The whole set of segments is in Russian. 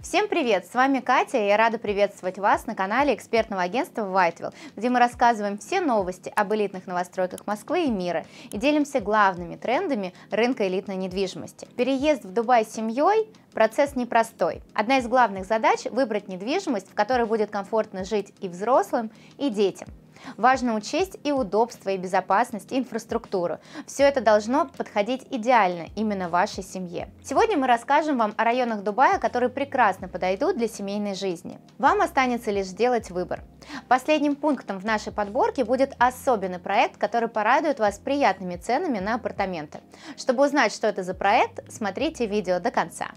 Всем привет! С вами Катя, и я рада приветствовать вас на канале экспертного агентства Whiteville, где мы рассказываем все новости об элитных новостройках Москвы и мира и делимся главными трендами рынка элитной недвижимости. Переезд в Дубай с семьей – процесс непростой. Одна из главных задач – выбрать недвижимость, в которой будет комфортно жить и взрослым, и детям – Важно учесть и удобство, и безопасность, и инфраструктуру. Все это должно подходить идеально именно вашей семье. Сегодня мы расскажем вам о районах Дубая, которые прекрасно подойдут для семейной жизни. Вам останется лишь сделать выбор. Последним пунктом в нашей подборке будет особенный проект, который порадует вас приятными ценами на апартаменты. Чтобы узнать, что это за проект, смотрите видео до конца.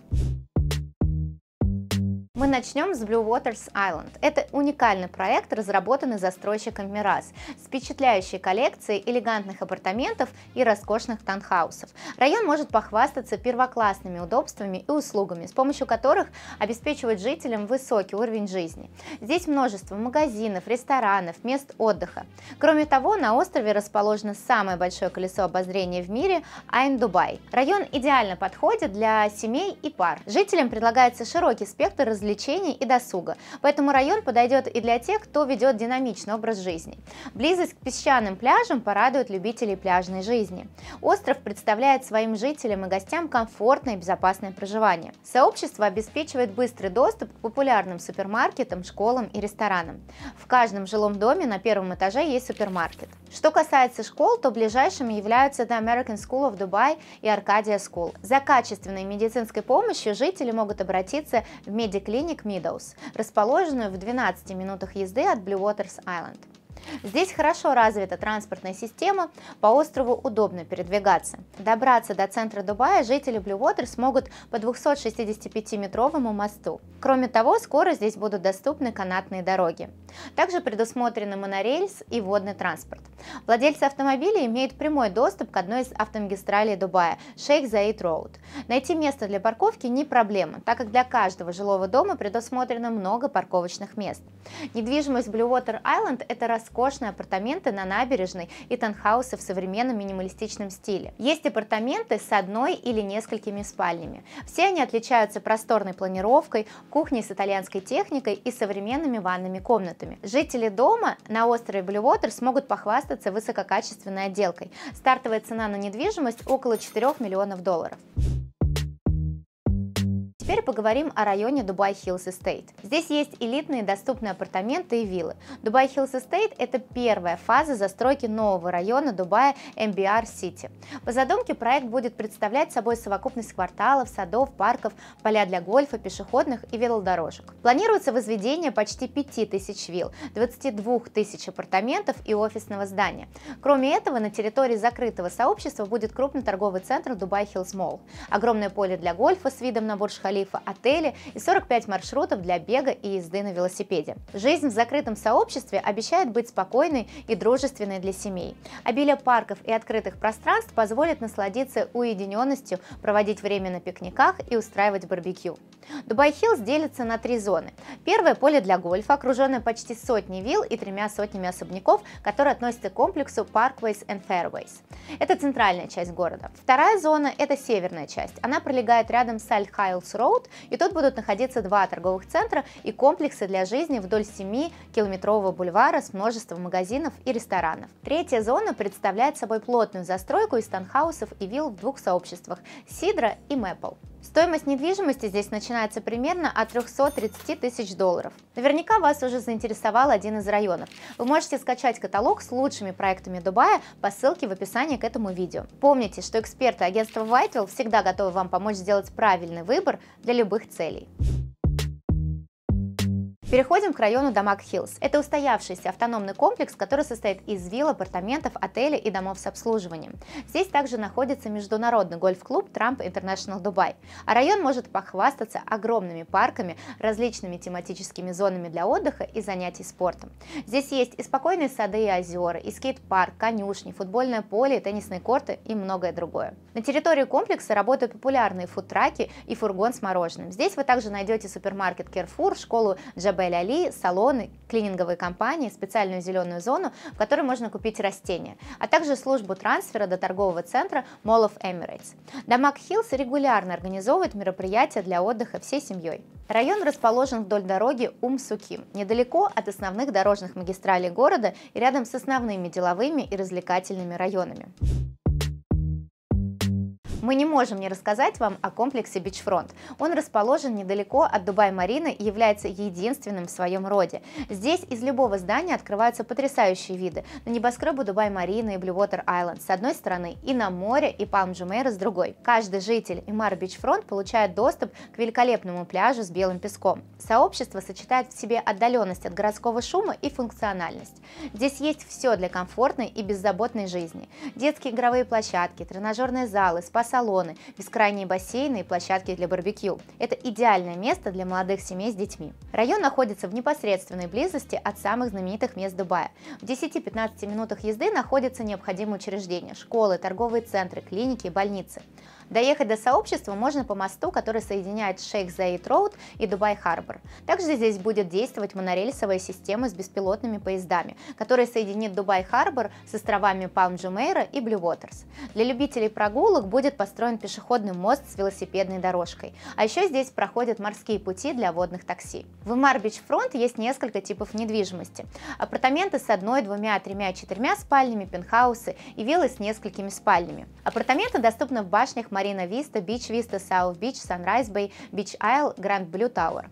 Мы начнем с Blue Waters Island. Это уникальный проект, разработанный застройщиком Мирас, с впечатляющей коллекцией элегантных апартаментов и роскошных танхаусов. Район может похвастаться первоклассными удобствами и услугами, с помощью которых обеспечивать жителям высокий уровень жизни. Здесь множество магазинов, ресторанов, мест отдыха. Кроме того, на острове расположено самое большое колесо обозрения в мире Айн Дубай. Район идеально подходит для семей и пар. Жителям предлагается широкий спектр развлечений развлечений и досуга, поэтому район подойдет и для тех, кто ведет динамичный образ жизни. Близость к песчаным пляжам порадует любителей пляжной жизни. Остров представляет своим жителям и гостям комфортное и безопасное проживание. Сообщество обеспечивает быстрый доступ к популярным супермаркетам, школам и ресторанам. В каждом жилом доме на первом этаже есть супермаркет. Что касается школ, то ближайшими являются The American School of Dubai и Arcadia School. За качественной медицинской помощью жители могут обратиться в медиклинику клиник Meadows, расположенную в 12 минутах езды от Blue Waters Island. Здесь хорошо развита транспортная система, по острову удобно передвигаться. Добраться до центра Дубая жители Blue Water смогут по 265-метровому мосту. Кроме того, скоро здесь будут доступны канатные дороги. Также предусмотрены монорельс и водный транспорт. Владельцы автомобиля имеют прямой доступ к одной из автомагистралей Дубая – Шейх Заид Роуд. Найти место для парковки не проблема, так как для каждого жилого дома предусмотрено много парковочных мест. Недвижимость Blue Water Island – это роскошь роскошные апартаменты на набережной и танхаусы в современном минималистичном стиле. Есть апартаменты с одной или несколькими спальнями. Все они отличаются просторной планировкой, кухней с итальянской техникой и современными ванными комнатами. Жители дома на острове Блювотер смогут похвастаться высококачественной отделкой. Стартовая цена на недвижимость около 4 миллионов долларов теперь поговорим о районе Дубай Хиллс Эстейт. Здесь есть элитные доступные апартаменты и виллы. Дубай Хиллс Эстейт – это первая фаза застройки нового района Дубая MBR City. По задумке проект будет представлять собой совокупность кварталов, садов, парков, поля для гольфа, пешеходных и велодорожек. Планируется возведение почти 5000 вилл, 22 тысяч апартаментов и офисного здания. Кроме этого, на территории закрытого сообщества будет крупный торговый центр Дубай Хиллс Молл, огромное поле для гольфа с видом на Бурж-Хали рейфа отели и 45 маршрутов для бега и езды на велосипеде. Жизнь в закрытом сообществе обещает быть спокойной и дружественной для семей. Обилие парков и открытых пространств позволит насладиться уединенностью, проводить время на пикниках и устраивать барбекю. Дубай Хиллз делится на три зоны. Первое – поле для гольфа, окруженное почти сотней вилл и тремя сотнями особняков, которые относятся к комплексу Parkways and Fairways. Это центральная часть города. Вторая зона – это северная часть. Она пролегает рядом с Аль-Хайлс-Роуд Road, и тут будут находиться два торговых центра и комплексы для жизни вдоль 7-километрового бульвара с множеством магазинов и ресторанов. Третья зона представляет собой плотную застройку из танхаусов и вилл в двух сообществах – Сидра и Мэппл. Стоимость недвижимости здесь начинается примерно от 330 тысяч долларов. Наверняка вас уже заинтересовал один из районов. Вы можете скачать каталог с лучшими проектами Дубая по ссылке в описании к этому видео. Помните, что эксперты агентства Whitewell всегда готовы вам помочь сделать правильный выбор для любых целей. Переходим к району Дамаг Хиллз. Это устоявшийся автономный комплекс, который состоит из вилл, апартаментов, отелей и домов с обслуживанием. Здесь также находится международный гольф-клуб Трамп Интернешнл Дубай. А район может похвастаться огромными парками, различными тематическими зонами для отдыха и занятий спортом. Здесь есть и спокойные сады и озера, и скейт-парк, конюшни, футбольное поле, теннисные корты и многое другое. На территории комплекса работают популярные фудтраки и фургон с мороженым. Здесь вы также найдете супермаркет Carrefour, школу Джабе Бель Али, салоны, клининговые компании, специальную зеленую зону, в которой можно купить растения, а также службу трансфера до торгового центра Mall of Emirates. Дамаг Хиллс регулярно организовывает мероприятия для отдыха всей семьей. Район расположен вдоль дороги ум Суким, недалеко от основных дорожных магистралей города и рядом с основными деловыми и развлекательными районами. Мы не можем не рассказать вам о комплексе Beachfront. Он расположен недалеко от Дубай-Марины и является единственным в своем роде. Здесь из любого здания открываются потрясающие виды на небоскребы Дубай-Марины и Блювотер Айленд с одной стороны и на море и Палм-Джумейра с другой. Каждый житель Имар Beachfront получает доступ к великолепному пляжу с белым песком. Сообщество сочетает в себе отдаленность от городского шума и функциональность. Здесь есть все для комфортной и беззаботной жизни. Детские игровые площадки, тренажерные залы, спа спа-салоны, бескрайние бассейны и площадки для барбекю. Это идеальное место для молодых семей с детьми. Район находится в непосредственной близости от самых знаменитых мест Дубая. В 10-15 минутах езды находятся необходимые учреждения – школы, торговые центры, клиники и больницы. Доехать до сообщества можно по мосту, который соединяет Шейх Заид Роуд и Дубай Харбор. Также здесь будет действовать монорельсовая система с беспилотными поездами, которая соединит Дубай Харбор с островами Палм-Джумейра и Блю Уотерс. Для любителей прогулок будет построен пешеходный мост с велосипедной дорожкой, а еще здесь проходят морские пути для водных такси. В Марбич Фронт есть несколько типов недвижимости. Апартаменты с одной, двумя, тремя, четырьмя спальнями, пентхаусы и виллы с несколькими спальнями. Апартаменты доступны в башнях Marina Vista, Beach Vista, South Beach, Sunrise Bay, Beach Isle, Grand Blue Tower.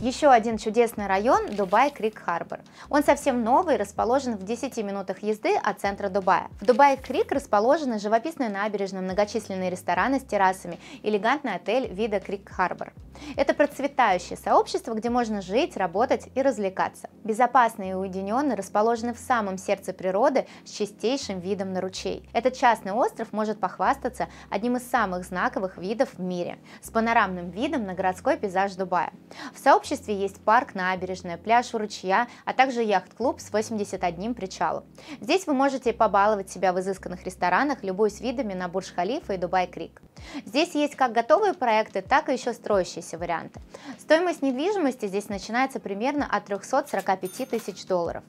Еще один чудесный район – Дубай Крик Харбор. Он совсем новый, расположен в 10 минутах езды от центра Дубая. В Дубай Крик расположены живописная набережная, многочисленные рестораны с террасами, элегантный отель вида Крик Харбор. Это процветающее сообщество, где можно жить, работать и развлекаться. Безопасные и уединенные расположены в самом сердце природы с чистейшим видом на ручей. Этот частный остров может похвастаться одним из самых знаковых видов в мире – с панорамным видом на городской пейзаж Дубая. В сообществе обществе есть парк, набережная, пляж у ручья, а также яхт-клуб с 81 причалом. Здесь вы можете побаловать себя в изысканных ресторанах, с видами на Бурж-Халифа и Дубай-Крик. Здесь есть как готовые проекты, так и еще строящиеся варианты. Стоимость недвижимости здесь начинается примерно от 345 тысяч долларов.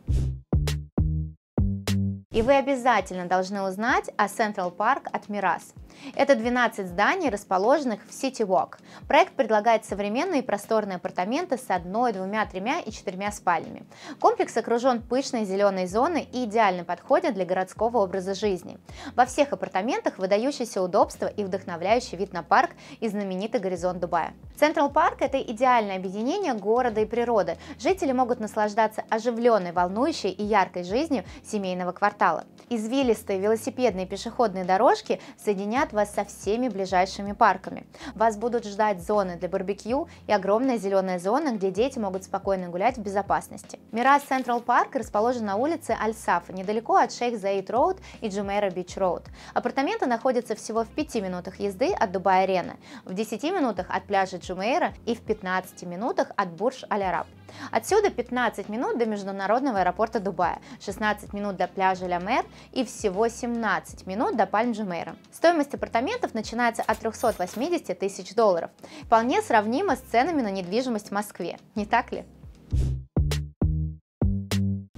И вы обязательно должны узнать о Централ-Парк от Мирас. Это 12 зданий, расположенных в City Walk. Проект предлагает современные просторные апартаменты с одной, двумя, тремя и четырьмя спальнями. Комплекс окружен пышной зеленой зоной и идеально подходит для городского образа жизни. Во всех апартаментах выдающееся удобство и вдохновляющий вид на парк и знаменитый горизонт Дубая. Централ парк – это идеальное объединение города и природы. Жители могут наслаждаться оживленной, волнующей и яркой жизнью семейного квартала. Извилистые велосипедные и пешеходные дорожки соединяют соединят вас со всеми ближайшими парками. Вас будут ждать зоны для барбекю и огромная зеленая зона, где дети могут спокойно гулять в безопасности. Мирас Централ Парк расположен на улице аль Саф, недалеко от Шейх Заид Роуд и Джумейра Бич Роуд. Апартаменты находятся всего в 5 минутах езды от Дубай-арены, в 10 минутах от пляжа Джумейра и в 15 минутах от Бурж-Аль-Араб. Отсюда 15 минут до международного аэропорта Дубая, 16 минут до пляжа Ля Мэр и всего 17 минут до Пальм Джумейра. Стоимость апартаментов начинается от 380 тысяч долларов. Вполне сравнимо с ценами на недвижимость в Москве, не так ли?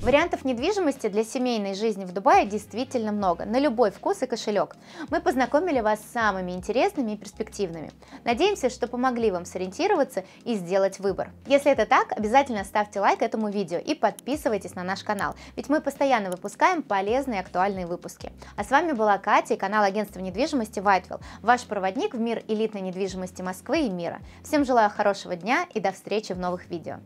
Вариантов недвижимости для семейной жизни в Дубае действительно много, на любой вкус и кошелек. Мы познакомили вас с самыми интересными и перспективными. Надеемся, что помогли вам сориентироваться и сделать выбор. Если это так, обязательно ставьте лайк этому видео и подписывайтесь на наш канал, ведь мы постоянно выпускаем полезные и актуальные выпуски. А с вами была Катя и канал агентства недвижимости Whitewell, ваш проводник в мир элитной недвижимости Москвы и мира. Всем желаю хорошего дня и до встречи в новых видео.